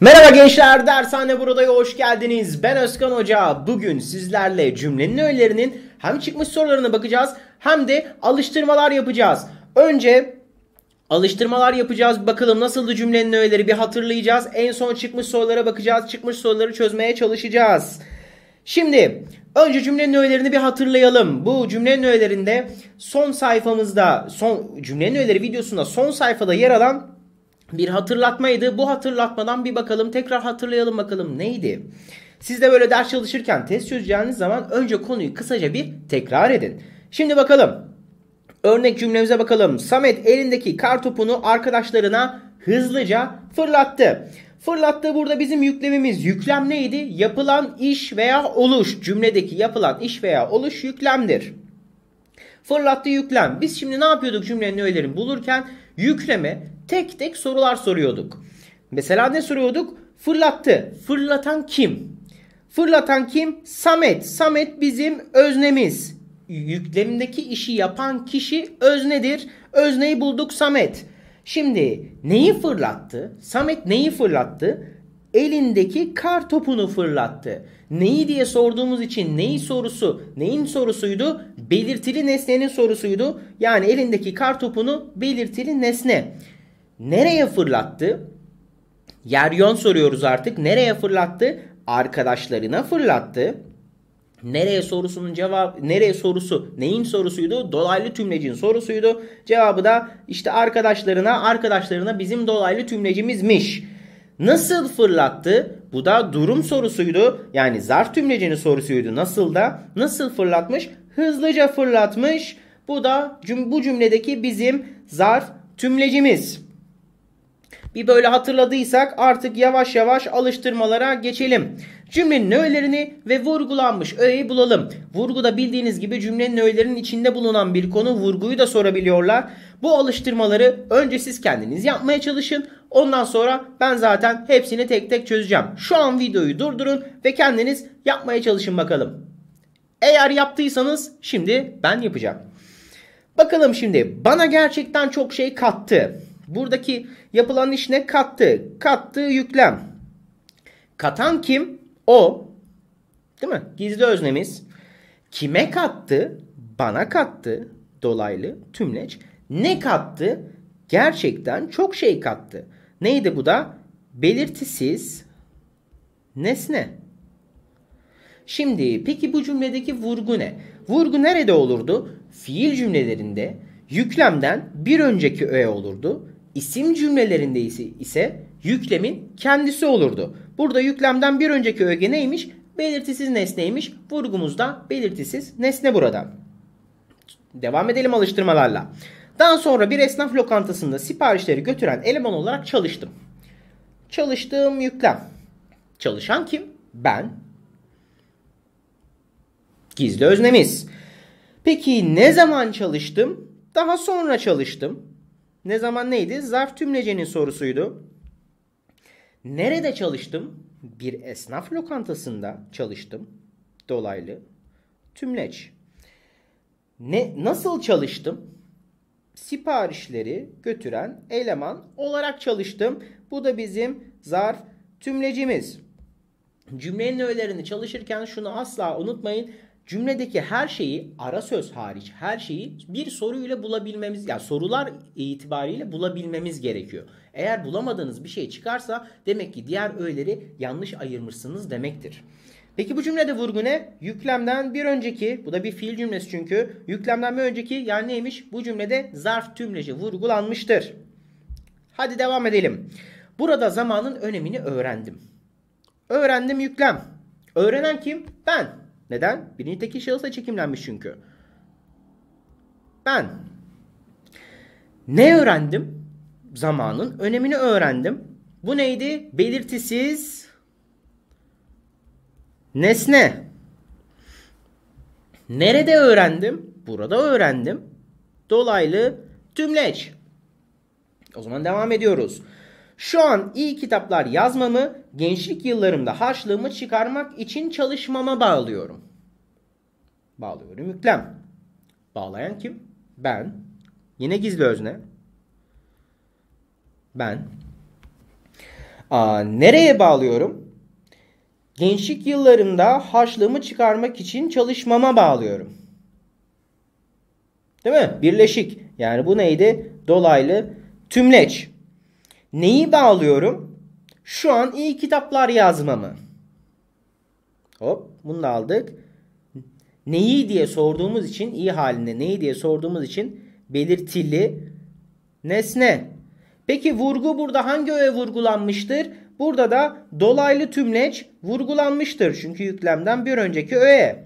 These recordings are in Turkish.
Merhaba gençler, Dershane Burada'ya hoş geldiniz. Ben Özkan Hoca. Bugün sizlerle cümlenin öğelerinin hem çıkmış sorularına bakacağız hem de alıştırmalar yapacağız. Önce alıştırmalar yapacağız. Bakalım nasıldı cümlenin öğeleri bir hatırlayacağız. En son çıkmış sorulara bakacağız. Çıkmış soruları çözmeye çalışacağız. Şimdi önce cümlenin öğelerini bir hatırlayalım. Bu cümlenin öğelerinde son sayfamızda, son cümlenin öğeleri videosunda son sayfada yer alan bir hatırlatmaydı. Bu hatırlatmadan bir bakalım tekrar hatırlayalım bakalım neydi? Siz de böyle ders çalışırken test çözeceğiniz zaman önce konuyu kısaca bir tekrar edin. Şimdi bakalım. Örnek cümlemize bakalım. Samet elindeki kar topunu arkadaşlarına hızlıca fırlattı. Fırlattı burada bizim yüklemimiz. Yüklem neydi? Yapılan iş veya oluş. Cümledeki yapılan iş veya oluş yüklemdir. Fırlattı yüklem. Biz şimdi ne yapıyorduk cümlenin öğelerini bulurken? Yükleme tek tek sorular soruyorduk. Mesela ne soruyorduk? Fırlattı. Fırlatan kim? Fırlatan kim? Samet. Samet bizim öznemiz. Yüklemdeki işi yapan kişi öznedir. Özneyi bulduk Samet. Şimdi neyi fırlattı? Samet neyi fırlattı? Elindeki kar topunu fırlattı. Neyi diye sorduğumuz için neyi sorusu, neyin sorusuydu? Belirtili nesnenin sorusuydu. Yani elindeki kar topunu belirtili nesne. Nereye fırlattı? Yer soruyoruz artık. Nereye fırlattı? Arkadaşlarına fırlattı. Nereye sorusunun cevap, nereye sorusu neyin sorusuydu? Dolaylı tümlecin sorusuydu. Cevabı da işte arkadaşlarına arkadaşlarına bizim dolaylı tümlecimizmiş. Nasıl fırlattı? Bu da durum sorusuydu. Yani zarf tümlecinin sorusuydu. Nasıl da? Nasıl fırlatmış? Hızlıca fırlatmış. Bu da cüm bu cümledeki bizim zarf tümlecimiz. Bir böyle hatırladıysak artık yavaş yavaş alıştırmalara geçelim. Cümlenin öğelerini ve vurgulanmış öğeyi bulalım. Vurguda bildiğiniz gibi cümlenin öğelerinin içinde bulunan bir konu vurguyu da sorabiliyorlar. Bu alıştırmaları önce siz kendiniz yapmaya çalışın. Ondan sonra ben zaten hepsini tek tek çözeceğim. Şu an videoyu durdurun ve kendiniz yapmaya çalışın bakalım. Eğer yaptıysanız şimdi ben yapacağım. Bakalım şimdi bana gerçekten çok şey kattı. Buradaki yapılan iş ne? Kattı. Kattığı yüklem. Katan kim? O. Değil mi? Gizli öznemiz. Kime kattı? Bana kattı. Dolaylı tümleç. Ne kattı? Gerçekten çok şey kattı. Neydi bu da? Belirtisiz nesne. Şimdi peki bu cümledeki vurgu ne? Vurgu nerede olurdu? Fiil cümlelerinde yüklemden bir önceki öğe olurdu. İsim cümlelerinde ise yüklemin kendisi olurdu. Burada yüklemden bir önceki öge neymiş? Belirtisiz nesneymiş. Vurgumuzda belirtisiz nesne burada. Devam edelim alıştırmalarla. Daha sonra bir esnaf lokantasında siparişleri götüren eleman olarak çalıştım. Çalıştığım yüklem. Çalışan kim? Ben. Gizli öznemiz. Peki ne zaman çalıştım? Daha sonra çalıştım ne zaman neydi? Zarf tümlecenin sorusuydu. Nerede çalıştım? Bir esnaf lokantasında çalıştım. Dolaylı. Tümleç. Ne, nasıl çalıştım? Siparişleri götüren eleman olarak çalıştım. Bu da bizim zarf tümlecimiz. Cümlenin öğelerini çalışırken şunu asla unutmayın cümledeki her şeyi ara söz hariç her şeyi bir soruyla bulabilmemiz yani sorular itibariyle bulabilmemiz gerekiyor. Eğer bulamadığınız bir şey çıkarsa demek ki diğer öğeleri yanlış ayırmışsınız demektir. Peki bu cümlede vurgu ne? Yüklemden bir önceki, bu da bir fiil cümlesi çünkü. Yüklemden bir önceki yani neymiş? Bu cümlede zarf tümleci vurgulanmıştır. Hadi devam edelim. Burada zamanın önemini öğrendim. Öğrendim yüklem. Öğrenen kim? Ben. Neden? Birinci tekil şahısa çekimlenmiş çünkü. Ben ne öğrendim? Zamanın önemini öğrendim. Bu neydi? Belirtisiz nesne. Nerede öğrendim? Burada öğrendim. Dolaylı tümleç. O zaman devam ediyoruz. Şu an iyi kitaplar yazmamı, gençlik yıllarımda harçlığımı çıkarmak için çalışmama bağlıyorum. Bağlıyorum yüklem. Bağlayan kim? Ben. Yine gizli özne. Ben. Aa, nereye bağlıyorum? Gençlik yıllarımda harçlığımı çıkarmak için çalışmama bağlıyorum. Değil mi? Birleşik. Yani bu neydi? Dolaylı tümleç. Neyi bağlıyorum? Şu an iyi kitaplar yazmamı. Hop bunu da aldık. Neyi diye sorduğumuz için iyi halinde neyi diye sorduğumuz için belirtili nesne. Peki vurgu burada hangi öğe vurgulanmıştır? Burada da dolaylı tümleç vurgulanmıştır. Çünkü yüklemden bir önceki öğe.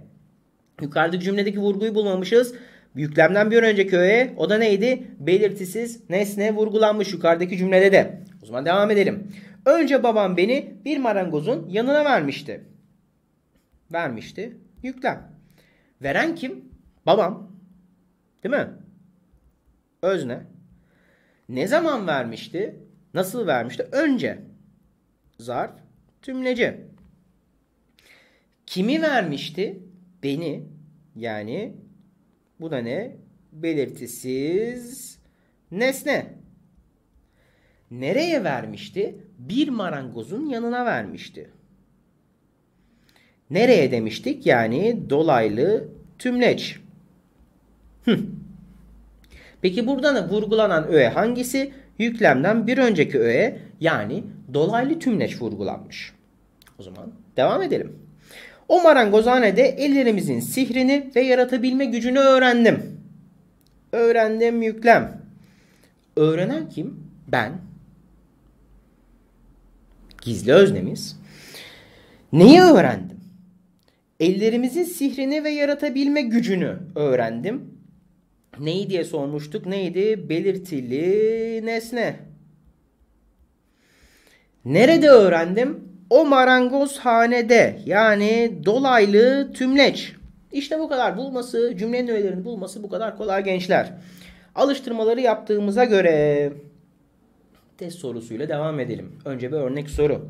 Yukarıdaki cümledeki vurguyu bulmamışız. Yüklemden bir önceki öğe o da neydi? Belirtisiz nesne vurgulanmış yukarıdaki cümlede de. O zaman devam edelim. Önce babam beni bir marangozun yanına vermişti. Vermişti. Yüklem. Veren kim? Babam. Değil mi? Özne. Ne zaman vermişti? Nasıl vermişti? Önce. Zarf. Tümlece. Kimi vermişti? Beni. Yani bu da ne? Belirtisiz nesne. Nereye vermişti? Bir marangozun yanına vermişti. Nereye demiştik? Yani dolaylı tümleç. Hı. Peki buradan vurgulanan öğe hangisi? Yüklemden bir önceki öğe yani dolaylı tümleç vurgulanmış. O zaman devam edelim. O marangozhanede ellerimizin sihrini ve yaratabilme gücünü öğrendim. Öğrendim yüklem. Öğrenen kim? Ben. Gizli öznemiz. Neyi öğrendim? Ellerimizin sihrini ve yaratabilme gücünü öğrendim. Neyi diye sormuştuk? Neydi? Belirtili nesne. Nerede öğrendim? O marangoz hanede yani dolaylı tümleç. İşte bu kadar bulması, cümlenin öğelerini bulması bu kadar kolay gençler. Alıştırmaları yaptığımıza göre test sorusuyla devam edelim. Önce bir örnek soru.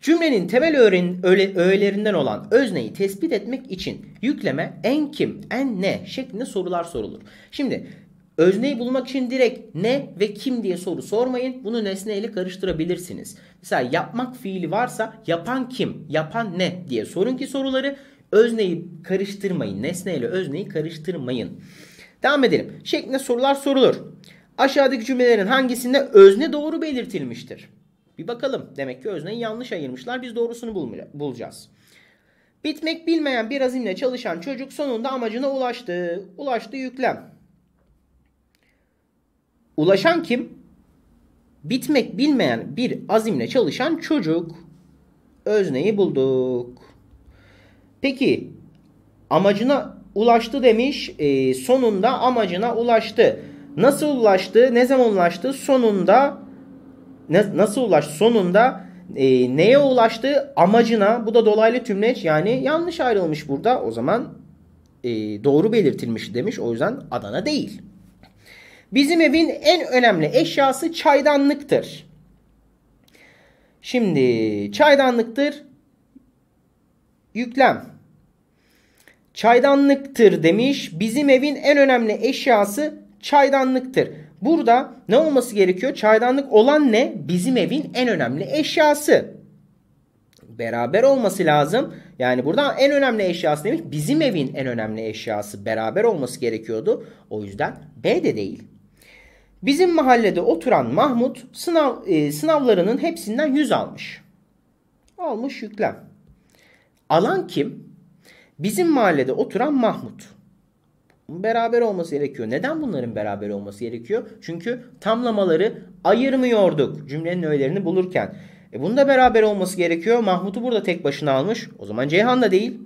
Cümlenin temel öğren, öğle, öğelerinden olan özneyi tespit etmek için yükleme en kim, en ne şeklinde sorular sorulur. Şimdi Özneyi bulmak için direkt ne ve kim diye soru sormayın. Bunu nesneyle karıştırabilirsiniz. Mesela yapmak fiili varsa yapan kim, yapan ne diye sorun ki soruları. Özneyi karıştırmayın. Nesneyle özneyi karıştırmayın. Devam edelim. Şeklinde sorular sorulur. Aşağıdaki cümlelerin hangisinde özne doğru belirtilmiştir? Bir bakalım. Demek ki özneyi yanlış ayırmışlar. Biz doğrusunu bulacağız. Bitmek bilmeyen bir azimle çalışan çocuk sonunda amacına ulaştı. Ulaştı yüklem. Ulaşan kim? Bitmek bilmeyen bir azimle çalışan çocuk. Özneyi bulduk. Peki amacına ulaştı demiş. E, sonunda amacına ulaştı. Nasıl ulaştı? Ne zaman ulaştı? Sonunda ne, nasıl ulaştı? Sonunda e, neye ulaştı? Amacına. Bu da dolaylı tümleç. Yani yanlış ayrılmış burada. O zaman e, doğru belirtilmiş demiş. O yüzden Adana değil. Bizim evin en önemli eşyası çaydanlıktır. Şimdi çaydanlıktır yüklem. Çaydanlıktır demiş. Bizim evin en önemli eşyası çaydanlıktır. Burada ne olması gerekiyor? Çaydanlık olan ne? Bizim evin en önemli eşyası. Beraber olması lazım. Yani burada en önemli eşyası demiş. Bizim evin en önemli eşyası beraber olması gerekiyordu. O yüzden B de değil. Bizim mahallede oturan Mahmut sınav e, sınavlarının hepsinden 100 almış. Almış yüklem. Alan kim? Bizim mahallede oturan Mahmut. Beraber olması gerekiyor. Neden bunların beraber olması gerekiyor? Çünkü tamlamaları ayırmıyorduk cümlenin öğelerini bulurken. E bunda beraber olması gerekiyor. Mahmut'u burada tek başına almış. O zaman Ceyhan da değil.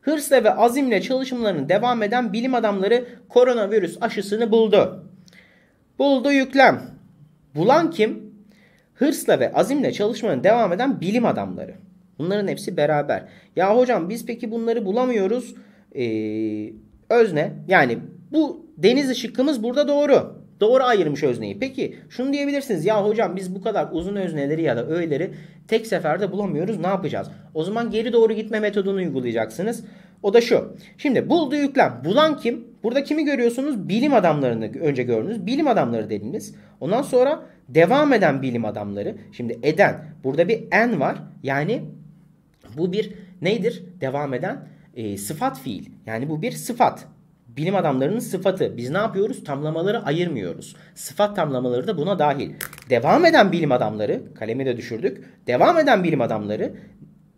Hırsla ve azimle çalışmalarını devam eden bilim adamları koronavirüs aşısını buldu. Buldu yüklem. Bulan kim? Hırsla ve azimle çalışmanın devam eden bilim adamları. Bunların hepsi beraber. Ya hocam biz peki bunları bulamıyoruz. Ee, özne yani bu deniz şıkkımız burada doğru. Doğru ayırmış özneyi. Peki şunu diyebilirsiniz. Ya hocam biz bu kadar uzun özneleri ya da öğeleri tek seferde bulamıyoruz. Ne yapacağız? O zaman geri doğru gitme metodunu uygulayacaksınız. O da şu. Şimdi buldu yüklem. Bulan kim? Burada kimi görüyorsunuz? Bilim adamlarını önce gördünüz. Bilim adamları dediniz. Ondan sonra devam eden bilim adamları. Şimdi eden. Burada bir en var. Yani bu bir nedir? Devam eden e, sıfat fiil. Yani bu bir sıfat. Bilim adamlarının sıfatı. Biz ne yapıyoruz? Tamlamaları ayırmıyoruz. Sıfat tamlamaları da buna dahil. Devam eden bilim adamları, kalemi de düşürdük. Devam eden bilim adamları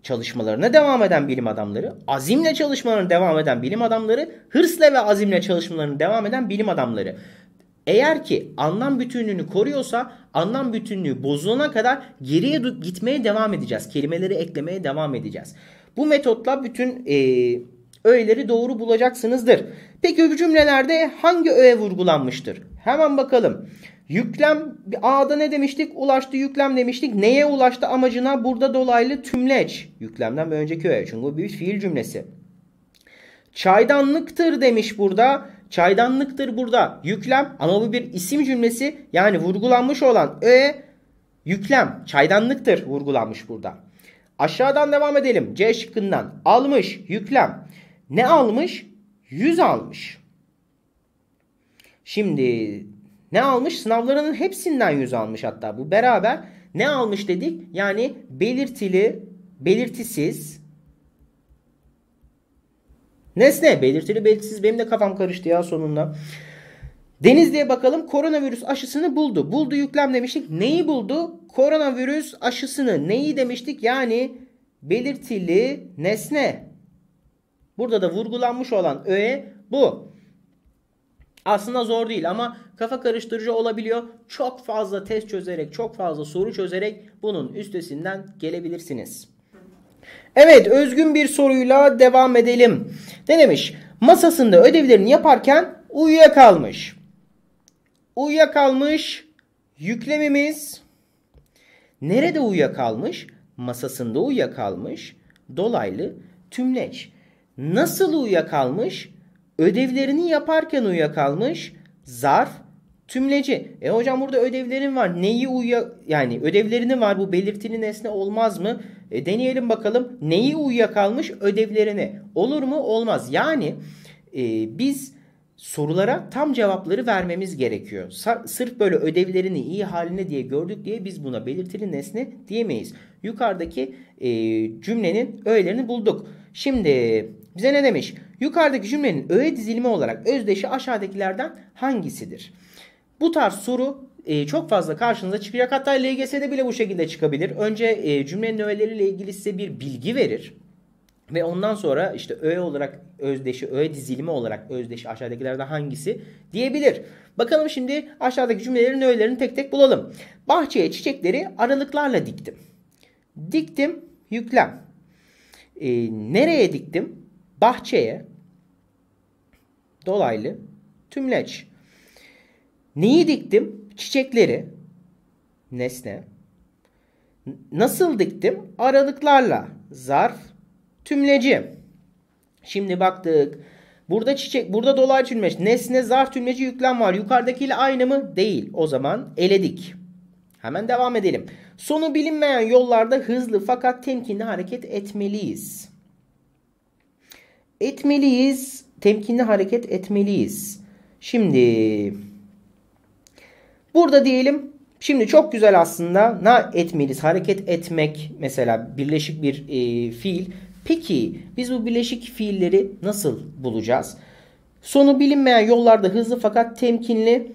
çalışmalarına devam eden bilim adamları, azimle çalışmalarına devam eden bilim adamları, hırsla ve azimle çalışmalarına devam eden bilim adamları. Eğer ki anlam bütünlüğünü koruyorsa anlam bütünlüğü bozulana kadar geriye gitmeye devam edeceğiz. Kelimeleri eklemeye devam edeceğiz. Bu metotla bütün e, öğeleri doğru bulacaksınızdır. Peki bu cümlelerde hangi öğe vurgulanmıştır? Hemen bakalım. Yüklem A'da ne demiştik? Ulaştı yüklem demiştik. Neye ulaştı amacına? Burada dolaylı tümleç. Yüklemden bir önceki öğe. Çünkü bu bir fiil cümlesi. Çaydanlıktır demiş burada. Çaydanlıktır burada. Yüklem ama bu bir isim cümlesi. Yani vurgulanmış olan öğe yüklem. Çaydanlıktır vurgulanmış burada. Aşağıdan devam edelim. C şıkkından. Almış yüklem. Ne almış? Yüz almış. Şimdi ne almış? Sınavlarının hepsinden 100 almış hatta bu. Beraber ne almış dedik? Yani belirtili, belirtisiz. Nesne belirtili, belirtisiz. Benim de kafam karıştı ya sonunda. Denizli'ye bakalım koronavirüs aşısını buldu. Buldu yüklem demiştik. Neyi buldu? Koronavirüs aşısını. Neyi demiştik? Yani belirtili nesne. Burada da vurgulanmış olan öğe bu. Aslında zor değil ama kafa karıştırıcı olabiliyor. Çok fazla test çözerek, çok fazla soru çözerek bunun üstesinden gelebilirsiniz. Evet, özgün bir soruyla devam edelim. Ne demiş? Masasında ödevlerini yaparken uyuyakalmış. Uyuyakalmış yüklemimiz nerede uyuyakalmış? Masasında uyuyakalmış. Dolaylı tümleç. Nasıl uyuyakalmış? ödevlerini yaparken uyuyakalmış. Zarf tümleci. E hocam burada ödevlerin var. Neyi uyuya yani ödevlerini var bu belirtili nesne olmaz mı? E, deneyelim bakalım. Neyi uyuyakalmış ödevlerini. Olur mu? Olmaz. Yani e, biz sorulara tam cevapları vermemiz gerekiyor. Sırf böyle ödevlerini iyi haline diye gördük diye biz buna belirtili nesne diyemeyiz. Yukarıdaki e, cümlenin öğelerini bulduk. Şimdi bize ne demiş? Yukarıdaki cümlenin öğe dizilimi olarak özdeşi aşağıdakilerden hangisidir? Bu tarz soru e, çok fazla karşınıza çıkacak. Hatta LGS'de bile bu şekilde çıkabilir. Önce e, cümlenin öğeleriyle ilgili size bir bilgi verir. Ve ondan sonra işte öğe olarak özdeşi, öğe dizilimi olarak özdeşi aşağıdakilerden hangisi diyebilir. Bakalım şimdi aşağıdaki cümlelerin öğelerini tek tek bulalım. Bahçeye çiçekleri aralıklarla diktim. Diktim, yüklem. E, nereye diktim? bahçeye dolaylı tümleç. Neyi diktim? Çiçekleri. Nesne. Nasıl diktim? Aralıklarla. Zarf. Tümleci. Şimdi baktık. Burada çiçek, burada dolaylı tümleç. Nesne, zarf, tümleci, yüklem var. Yukarıdakiyle aynı mı? Değil. O zaman eledik. Hemen devam edelim. Sonu bilinmeyen yollarda hızlı fakat temkinli hareket etmeliyiz etmeliyiz. Temkinli hareket etmeliyiz. Şimdi burada diyelim Şimdi çok güzel aslında ne etmeliyiz? Hareket etmek mesela birleşik bir e, fiil. Peki biz bu birleşik fiilleri nasıl bulacağız? Sonu bilinmeyen yollarda hızlı fakat temkinli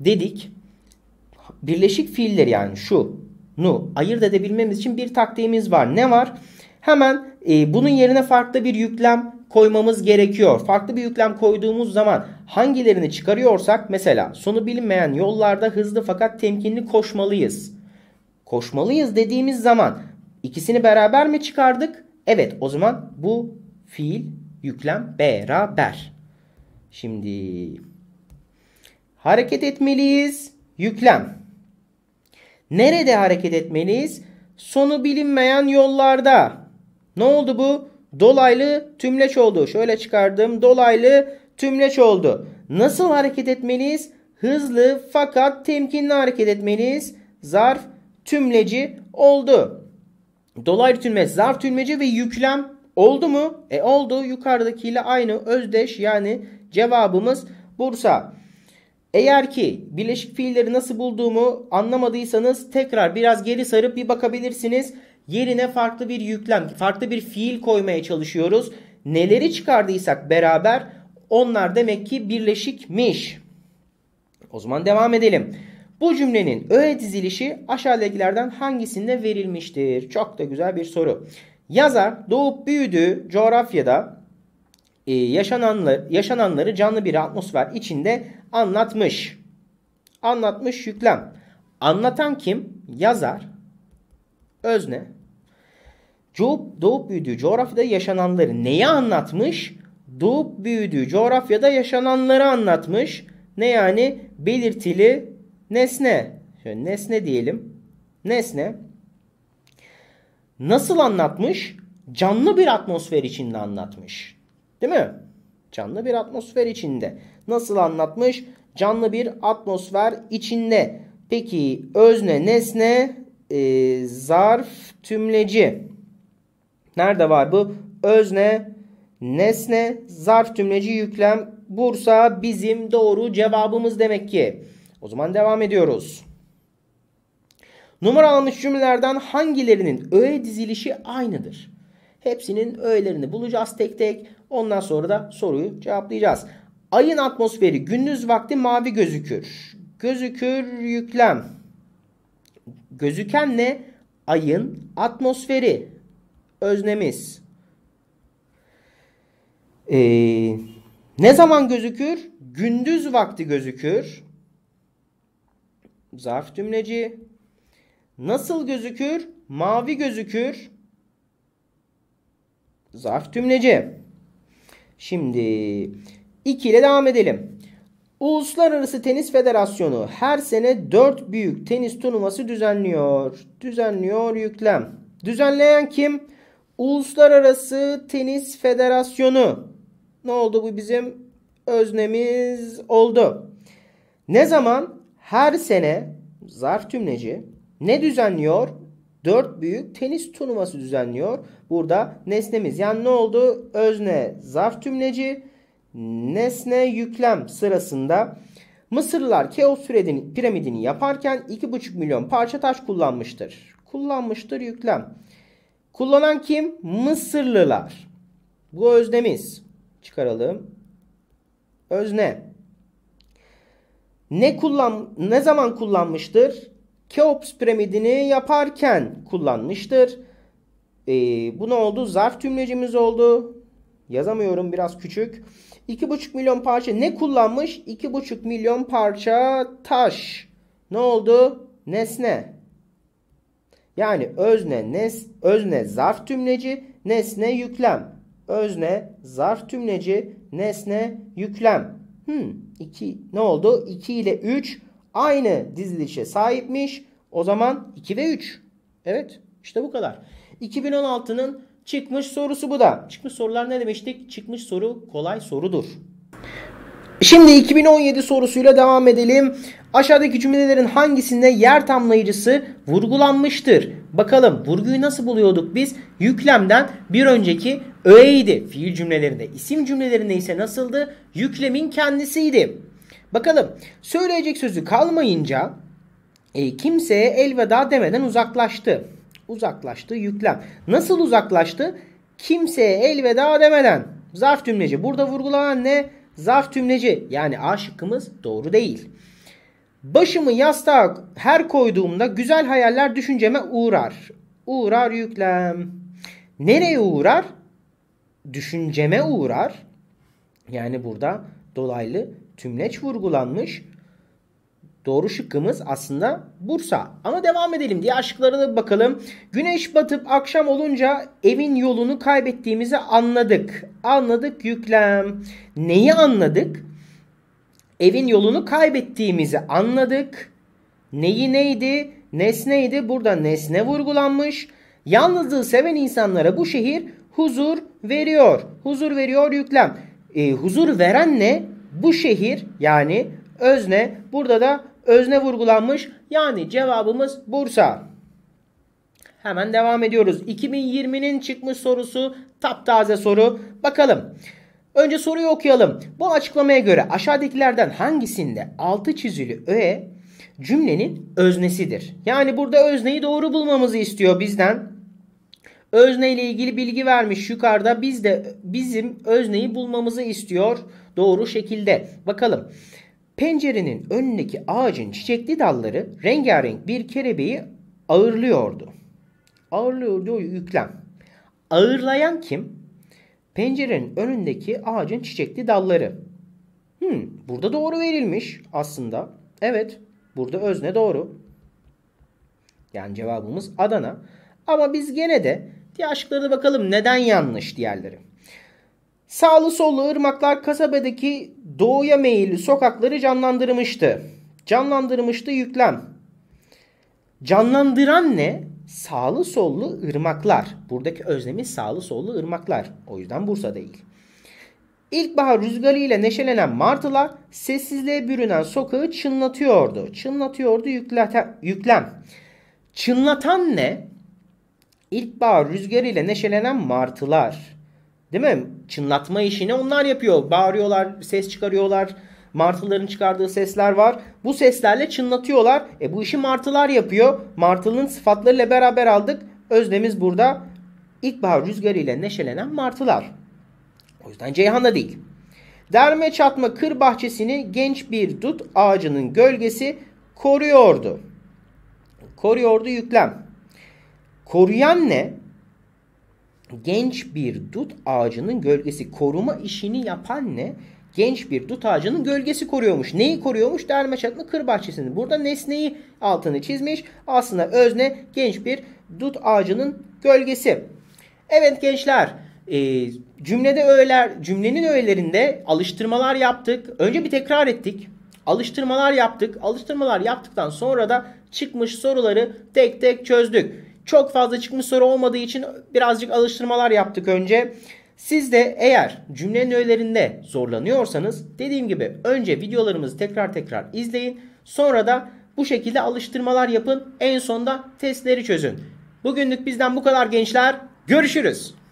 dedik. Birleşik fiiller yani şu, nu ayırt edebilmemiz için bir taktiğimiz var. Ne var? Hemen e, bunun yerine farklı bir yüklem koymamız gerekiyor. Farklı bir yüklem koyduğumuz zaman hangilerini çıkarıyorsak mesela sonu bilinmeyen yollarda hızlı fakat temkinli koşmalıyız. Koşmalıyız dediğimiz zaman ikisini beraber mi çıkardık? Evet o zaman bu fiil yüklem beraber. Şimdi hareket etmeliyiz yüklem. Nerede hareket etmeliyiz? Sonu bilinmeyen yollarda. Ne oldu bu? dolaylı tümleç oldu. Şöyle çıkardım. Dolaylı tümleç oldu. Nasıl hareket etmeliyiz? Hızlı fakat temkinli hareket etmeliyiz. Zarf tümleci oldu. Dolaylı tümleç, zarf tümleci ve yüklem oldu mu? E oldu. Yukarıdakiyle aynı özdeş yani cevabımız Bursa. Eğer ki bileşik fiilleri nasıl bulduğumu anlamadıysanız tekrar biraz geri sarıp bir bakabilirsiniz yerine farklı bir yüklem, farklı bir fiil koymaya çalışıyoruz. Neleri çıkardıysak beraber onlar demek ki birleşikmiş. O zaman devam edelim. Bu cümlenin öğe dizilişi aşağıdakilerden hangisinde verilmiştir? Çok da güzel bir soru. Yazar doğup büyüdüğü coğrafyada e, ee, yaşananları, yaşananları canlı bir atmosfer içinde anlatmış. Anlatmış yüklem. Anlatan kim? Yazar, özne, Doğup, doğup büyüdüğü coğrafyada yaşananları neye anlatmış? Doğup büyüdüğü coğrafyada yaşananları anlatmış. Ne yani? Belirtili nesne. Şöyle nesne diyelim. Nesne. Nasıl anlatmış? Canlı bir atmosfer içinde anlatmış. Değil mi? Canlı bir atmosfer içinde. Nasıl anlatmış? Canlı bir atmosfer içinde. Peki özne, nesne, e, zarf, tümleci. Nerede var bu? Özne, nesne, zarf cümleci yüklem. Bursa bizim doğru cevabımız demek ki. O zaman devam ediyoruz. Numara almış cümlelerden hangilerinin öğe dizilişi aynıdır? Hepsinin öğelerini bulacağız tek tek. Ondan sonra da soruyu cevaplayacağız. Ayın atmosferi gündüz vakti mavi gözükür. Gözükür yüklem. Gözüken ne? Ayın atmosferi öznemiz. Ee, ne zaman gözükür? Gündüz vakti gözükür. Zarf tümleci. Nasıl gözükür? Mavi gözükür. Zarf tümleci. Şimdi 2 ile devam edelim. Uluslararası Tenis Federasyonu her sene 4 büyük tenis turnuvası düzenliyor. Düzenliyor yüklem. Düzenleyen kim? Uluslararası Tenis Federasyonu. Ne oldu bu bizim öznemiz oldu. Ne zaman? Her sene zarf tümleci ne düzenliyor? Dört büyük tenis turnuvası düzenliyor. Burada nesnemiz. Yani ne oldu? Özne zarf tümleci nesne yüklem sırasında Mısırlılar Keops piramidini yaparken 2,5 milyon parça taş kullanmıştır. Kullanmıştır yüklem. Kullanan kim? Mısırlılar. Bu öznemiz. Çıkaralım. Özne. Ne kullan ne zaman kullanmıştır? Keops piramidini yaparken kullanmıştır. Ee, bu ne oldu? Zarf tümlecimiz oldu. Yazamıyorum biraz küçük. 2,5 milyon parça ne kullanmış? 2,5 milyon parça taş. Ne oldu? Nesne. Yani özne nes, özne zarf tümleci, nesne yüklem. Özne zarf tümleci, nesne yüklem. Hmm, iki, ne oldu? 2 ile 3 aynı dizilişe sahipmiş. O zaman 2 ve 3. Evet işte bu kadar. 2016'nın çıkmış sorusu bu da. Çıkmış sorular ne demiştik? Çıkmış soru kolay sorudur. Şimdi 2017 sorusuyla devam edelim. Aşağıdaki cümlelerin hangisinde yer tamlayıcısı vurgulanmıştır? Bakalım vurguyu nasıl buluyorduk biz? Yüklemden bir önceki öğeydi. Fiil cümlelerinde. isim cümlelerinde ise nasıldı? Yüklemin kendisiydi. Bakalım söyleyecek sözü kalmayınca e, kimseye elveda demeden uzaklaştı. Uzaklaştı yüklem. Nasıl uzaklaştı? Kimseye elveda demeden. Zarf cümleci. Burada vurgulanan ne? Zarf tümleci yani A şıkkımız doğru değil. Başımı yastığa her koyduğumda güzel hayaller düşünceme uğrar. Uğrar yüklem. Nereye uğrar? Düşünceme uğrar. Yani burada dolaylı tümleç vurgulanmış. Doğru şıkkımız aslında Bursa. Ama devam edelim diye aşıklara da bakalım. Güneş batıp akşam olunca evin yolunu kaybettiğimizi anladık. Anladık yüklem. Neyi anladık? Evin yolunu kaybettiğimizi anladık. Neyi neydi? Nesneydi. Burada nesne vurgulanmış. Yalnızlığı seven insanlara bu şehir huzur veriyor. Huzur veriyor yüklem. E, huzur veren ne? Bu şehir yani özne. Burada da özne vurgulanmış. Yani cevabımız Bursa. Hemen devam ediyoruz. 2020'nin çıkmış sorusu taptaze soru. Bakalım. Önce soruyu okuyalım. Bu açıklamaya göre aşağıdakilerden hangisinde altı çizili öğe cümlenin öznesidir? Yani burada özneyi doğru bulmamızı istiyor bizden. Özne ile ilgili bilgi vermiş yukarıda. Biz de bizim özneyi bulmamızı istiyor doğru şekilde. Bakalım. Pencerenin önündeki ağacın çiçekli dalları rengarenk bir kelebeği ağırlıyordu. Ağırlıyordu diyor yüklem. Ağırlayan kim? Pencerenin önündeki ağacın çiçekli dalları. Hmm, burada doğru verilmiş aslında. Evet, burada özne doğru. Yani cevabımız Adana. Ama biz gene de diğer şıklara da bakalım neden yanlış diğerleri. Sağlı sollu ırmaklar kasabedeki doğuya meyilli sokakları canlandırmıştı. Canlandırmıştı yüklem. Canlandıran ne? Sağlı sollu ırmaklar. Buradaki özlemi sağlı sollu ırmaklar. O yüzden Bursa değil. İlkbahar rüzgarı neşelenen martılar sessizliğe bürünen sokağı çınlatıyordu. Çınlatıyordu yükleten, yüklem. Çınlatan ne? İlkbahar rüzgarı neşelenen martılar. Değil mi? Çınlatma işini onlar yapıyor. Bağırıyorlar, ses çıkarıyorlar. Martıların çıkardığı sesler var. Bu seslerle çınlatıyorlar. E bu işi martılar yapıyor. Martılın sıfatlarıyla beraber aldık. Özlemiz burada ilkbahar rüzgarı ile neşelenen martılar. O yüzden Ceyhan'da değil. Derme çatma kır bahçesini genç bir dut ağacının gölgesi koruyordu. Koruyordu yüklem. Koruyan ne? genç bir dut ağacının gölgesi koruma işini yapan ne? Genç bir dut ağacının gölgesi koruyormuş. Neyi koruyormuş? Derme çatma kır bahçesini. Burada nesneyi altını çizmiş. Aslında özne genç bir dut ağacının gölgesi. Evet gençler e, cümlede öğeler, cümlenin öğelerinde alıştırmalar yaptık. Önce bir tekrar ettik. Alıştırmalar yaptık. Alıştırmalar yaptıktan sonra da çıkmış soruları tek tek çözdük. Çok fazla çıkmış soru olmadığı için birazcık alıştırmalar yaptık önce. Siz de eğer cümlenin öğelerinde zorlanıyorsanız dediğim gibi önce videolarımızı tekrar tekrar izleyin. Sonra da bu şekilde alıştırmalar yapın. En sonda testleri çözün. Bugünlük bizden bu kadar gençler. Görüşürüz.